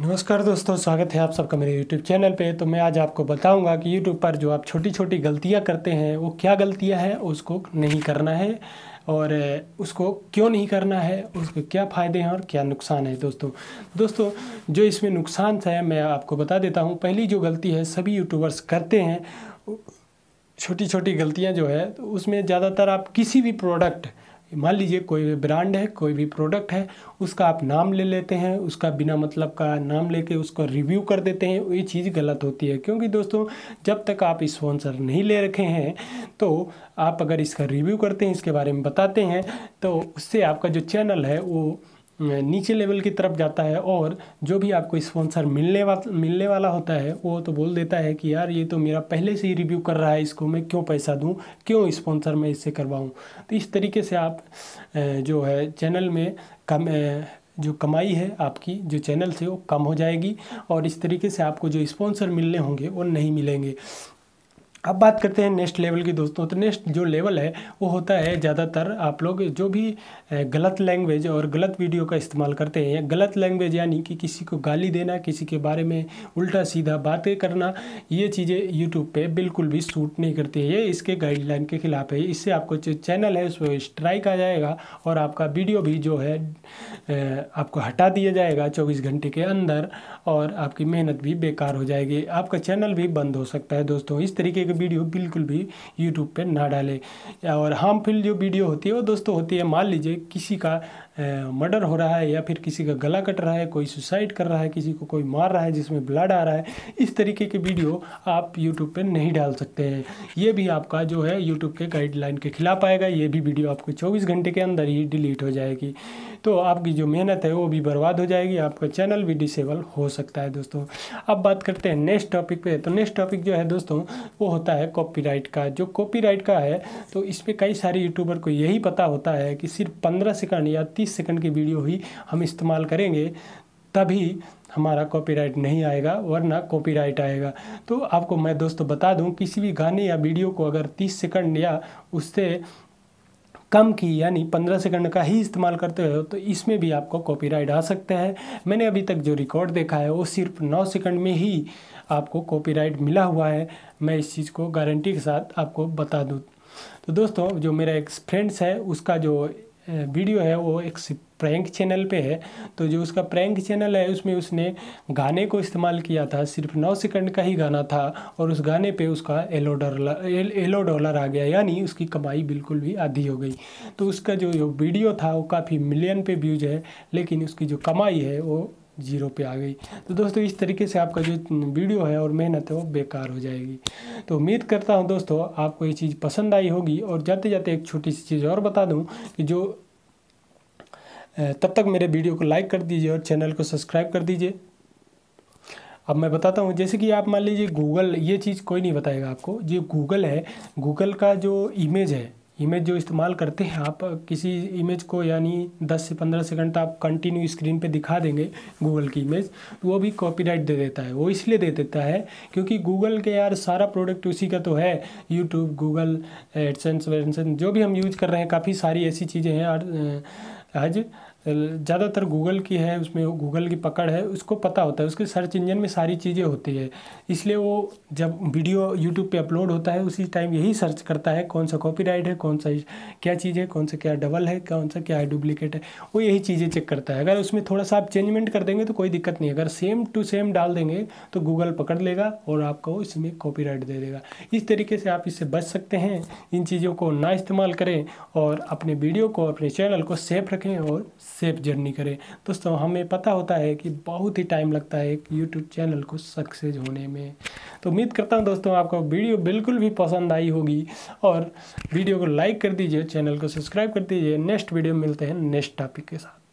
नमस्कार दोस्तों स्वागत है आप सबका मेरे YouTube चैनल पे तो मैं आज आपको बताऊंगा कि YouTube पर जो आप छोटी छोटी गलतियां करते हैं वो क्या गलतियां हैं उसको नहीं करना है और उसको क्यों नहीं करना है उसके क्या फ़ायदे हैं और क्या नुकसान है दोस्तों दोस्तों जो इसमें नुकसान है मैं आपको बता देता हूँ पहली जो गलती है सभी यूट्यूबर्स करते हैं छोटी छोटी गलतियाँ जो है तो उसमें ज़्यादातर आप किसी भी प्रोडक्ट मान लीजिए कोई भी ब्रांड है कोई भी प्रोडक्ट है उसका आप नाम ले लेते हैं उसका बिना मतलब का नाम लेके उसका रिव्यू कर देते हैं ये चीज़ गलत होती है क्योंकि दोस्तों जब तक आप स्पॉन्सर नहीं ले रखे हैं तो आप अगर इसका रिव्यू करते हैं इसके बारे में बताते हैं तो उससे आपका जो चैनल है वो नीचे लेवल की तरफ जाता है और जो भी आपको स्पॉन्सर मिलने वा मिलने वाला होता है वो तो बोल देता है कि यार ये तो मेरा पहले से ही रिव्यू कर रहा है इसको मैं क्यों पैसा दूं क्यों स्पॉन्सर मैं इससे करवाऊं तो इस तरीके से आप जो है चैनल में कम जो कमाई है आपकी जो चैनल से वो कम हो जाएगी और इस तरीके से आपको जो स्पॉन्सर मिलने होंगे वो नहीं मिलेंगे अब बात करते हैं नेक्स्ट लेवल की दोस्तों तो नेक्स्ट जो लेवल है वो होता है ज़्यादातर आप लोग जो भी गलत लैंग्वेज और गलत वीडियो का इस्तेमाल करते हैं गलत लैंग्वेज यानी कि किसी को गाली देना किसी के बारे में उल्टा सीधा बातें करना ये चीज़ें यूट्यूब पे बिल्कुल भी सूट नहीं करती है ये इसके गाइडलाइन के खिलाफ है इससे आपको जो चैनल है उस पर स्ट्राइक आ जाएगा और आपका वीडियो भी जो है आपको हटा दिया जाएगा चौबीस घंटे के अंदर और आपकी मेहनत भी बेकार हो जाएगी आपका चैनल भी बंद हो सकता है दोस्तों इस तरीके के वीडियो बिल्कुल भी यूट्यूब पर ना डालें और हार्मफुल जो वीडियो होती है वो दोस्तों होती है मान लीजिए किसी का मर्डर हो रहा है या फिर किसी का गला कट रहा है कोई सुसाइड कर रहा है किसी को कोई मार रहा है जिसमें ब्लड आ रहा है इस तरीके के वीडियो आप यूट्यूब पर नहीं डाल सकते हैं ये भी आपका जो है यूट्यूब के गाइडलाइन के खिलाफ आएगा ये भी वीडियो आपको चौबीस घंटे के अंदर ही डिलीट हो जाएगी तो आपकी जो मेहनत है वो भी बर्बाद हो जाएगी आपका चैनल भी डिसेबल हो सकता है दोस्तों अब बात करते हैं नेक्स्ट टॉपिक पे तो नेक्स्ट टॉपिक जो है दोस्तों वो होता है कॉपीराइट का जो कॉपीराइट का है तो इस पर कई सारे यूट्यूबर को यही पता होता है कि सिर्फ पंद्रह सेकंड या तीस तीस सेकंड की वीडियो ही हम इस्तेमाल करेंगे तभी हमारा कॉपीराइट नहीं आएगा वरना कॉपीराइट आएगा तो आपको मैं दोस्तों बता दूं किसी भी गाने या वीडियो को अगर 30 सेकंड या उससे कम की यानी 15 सेकंड का ही इस्तेमाल करते हो तो इसमें भी आपको कॉपीराइट आ सकता है मैंने अभी तक जो रिकॉर्ड देखा है वो सिर्फ 9 सेकंड में ही आपको कॉपीराइट मिला हुआ है मैं इस चीज़ को गारंटी के साथ आपको बता दूँ तो दोस्तों जो मेरा एक फ्रेंड्स है उसका जो वीडियो है वो एक प्रैंक चैनल पे है तो जो उसका प्रैंक चैनल है उसमें उसने गाने को इस्तेमाल किया था सिर्फ नौ सेकंड का ही गाना था और उस गाने पे उसका एलो डॉलर एलो डॉलर आ गया यानी उसकी कमाई बिल्कुल भी आधी हो गई तो उसका जो वीडियो था वो काफ़ी मिलियन पे व्यूज है लेकिन उसकी जो कमाई है वो जीरो पे आ गई तो दोस्तों इस तरीके से आपका जो वीडियो है और मेहनत है वो बेकार हो जाएगी तो उम्मीद करता हूँ दोस्तों आपको ये चीज़ पसंद आई होगी और जाते जाते एक छोटी सी चीज़ और बता दूँ कि जो तब तक मेरे वीडियो को लाइक कर दीजिए और चैनल को सब्सक्राइब कर दीजिए अब मैं बताता हूँ जैसे कि आप मान लीजिए गूगल ये चीज़ कोई नहीं बताएगा आपको जो गूगल है गूगल का जो इमेज है इमेज जो इस्तेमाल करते हैं आप किसी इमेज को यानी 10 से 15 सेकंड तक आप कंटिन्यू स्क्रीन पे दिखा देंगे गूगल की इमेज तो वो भी कॉपीराइट दे देता है वो इसलिए दे देता है क्योंकि गूगल के यार सारा प्रोडक्ट उसी का तो है यूट्यूब गूगल एडसेंस वेडसेंस जो भी हम यूज कर रहे हैं काफ़ी सारी ऐसी चीज़ें हैं आज ज़्यादातर गूगल की है उसमें गूगल की पकड़ है उसको पता होता है उसके सर्च इंजन में सारी चीज़ें होती है इसलिए वो जब वीडियो यूट्यूब पे अपलोड होता है उसी टाइम यही सर्च करता है कौन सा कॉपीराइट है कौन सा क्या चीज़ है कौन सा क्या डबल है कौन सा क्या है डुप्लीकेट है वो यही चीज़ें चेक करता है अगर उसमें थोड़ा सा आप चेंजमेंट कर देंगे तो कोई दिक्कत नहीं है अगर सेम टू सेम डाल देंगे तो गूगल पकड़ लेगा और आपको इसमें कॉपी दे देगा इस तरीके से आप इससे बच सकते हैं इन चीज़ों को ना इस्तेमाल करें और अपने वीडियो को अपने चैनल को सेफ रखें और सेफ जर्नी करें दोस्तों हमें पता होता है कि बहुत ही टाइम लगता है एक यूट्यूब चैनल को सक्सेस होने में तो उम्मीद करता हूँ दोस्तों आपको वीडियो बिल्कुल भी पसंद आई होगी और वीडियो को लाइक कर दीजिए चैनल को सब्सक्राइब कर दीजिए नेक्स्ट वीडियो मिलते हैं नेक्स्ट टॉपिक के साथ